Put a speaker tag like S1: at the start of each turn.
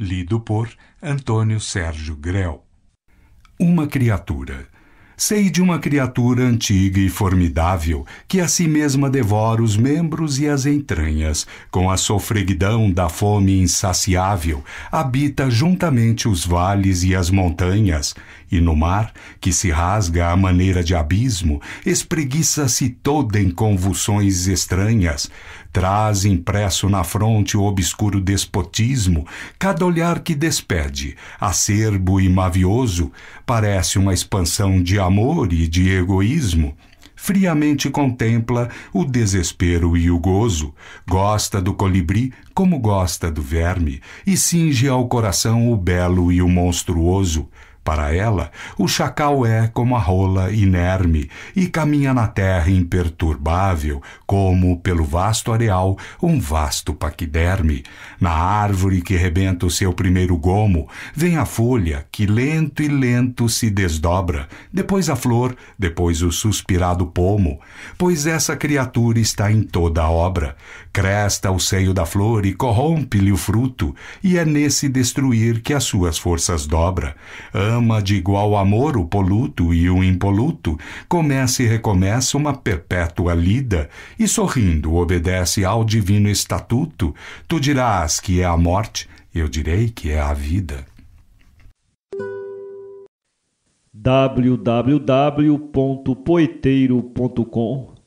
S1: lido por Antônio Sérgio Grell. Uma criatura Sei de uma criatura antiga e formidável, que a si mesma devora os membros e as entranhas, com a sofreguidão da fome insaciável, habita juntamente os vales e as montanhas, e no mar, que se rasga à maneira de abismo, espreguiça-se toda em convulsões estranhas, traz impresso na fronte o obscuro despotismo, cada olhar que despede, acerbo e mavioso, parece uma expansão de amor e de egoísmo, friamente contempla o desespero e o gozo, gosta do colibri como gosta do verme, e cinge ao coração o belo e o monstruoso, para ela, o chacal é como a rola inerme e caminha na terra imperturbável, como, pelo vasto areal, um vasto paquiderme. Na árvore que rebenta o seu primeiro gomo, vem a folha que lento e lento se desdobra, depois a flor, depois o suspirado pomo, pois essa criatura está em toda a obra. Cresta o seio da flor e corrompe-lhe o fruto, e é nesse destruir que as suas forças dobra ama de igual amor o poluto e o impoluto, começa e recomeça uma perpétua lida, e sorrindo obedece ao divino estatuto, tu dirás que é a morte, eu direi que é a vida. www.poeteiro.com